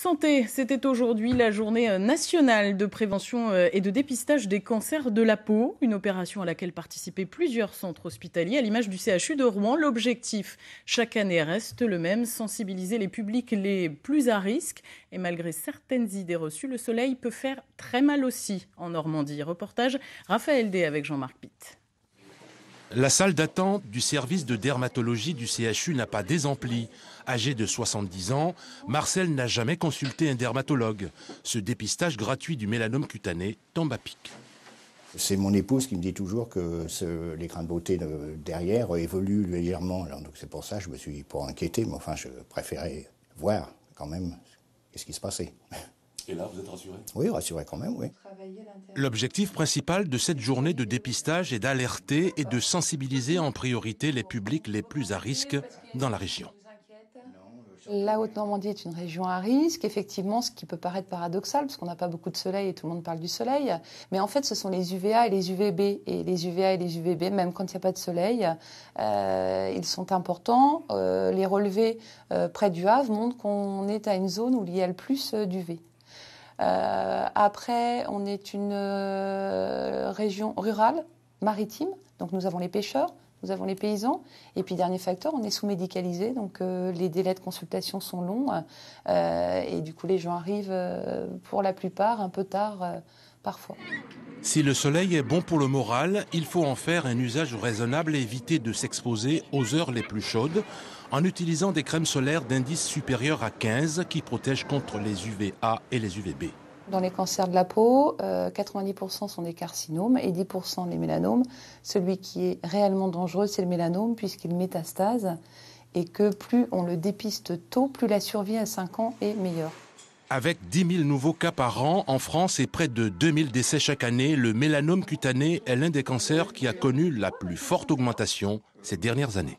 Santé, c'était aujourd'hui la journée euh, nationale de prévention euh, et de dépistage des cancers de la peau, une opération à laquelle participaient plusieurs centres hospitaliers à l'image du CHU de Rouen. L'objectif chaque année reste le même, sensibiliser les publics les plus à risque et malgré certaines idées reçues, le soleil peut faire très mal aussi en Normandie. Reportage Raphaël D avec Jean-Marc Pitt. La salle d'attente du service de dermatologie du CHU n'a pas désempli. Âgé de 70 ans, Marcel n'a jamais consulté un dermatologue. Ce dépistage gratuit du mélanome cutané tombe à pic. C'est mon épouse qui me dit toujours que les l'écran de beauté euh, derrière euh, évoluent légèrement. Alors, donc c'est pour ça que je me suis pas inquiété, mais enfin je préférais voir quand même ce qui se passait. Et vous êtes rassuré Oui, rassuré quand même, oui. L'objectif principal de cette journée de dépistage est d'alerter et de sensibiliser en priorité les publics les plus à risque dans la région. La Haute-Normandie est une région à risque, effectivement, ce qui peut paraître paradoxal, parce qu'on n'a pas beaucoup de soleil et tout le monde parle du soleil. Mais en fait, ce sont les UVA et les UVB. Et les UVA et les UVB, même quand il n'y a pas de soleil, euh, ils sont importants. Euh, les relevés euh, près du Havre montrent qu'on est à une zone où il y a le plus d'UV. Euh, après, on est une euh, région rurale, maritime, donc nous avons les pêcheurs, nous avons les paysans. Et puis, dernier facteur, on est sous-médicalisé, donc euh, les délais de consultation sont longs. Euh, et du coup, les gens arrivent euh, pour la plupart un peu tard parfois. Si le soleil est bon pour le moral, il faut en faire un usage raisonnable et éviter de s'exposer aux heures les plus chaudes en utilisant des crèmes solaires d'indice supérieur à 15 qui protègent contre les UVA et les UVB. Dans les cancers de la peau, 90% euh, sont des carcinomes et 10% des mélanomes. Celui qui est réellement dangereux, c'est le mélanome puisqu'il métastase et que plus on le dépiste tôt, plus la survie à 5 ans est meilleure. Avec 10 000 nouveaux cas par an en France et près de 2 000 décès chaque année, le mélanome cutané est l'un des cancers qui a connu la plus forte augmentation ces dernières années.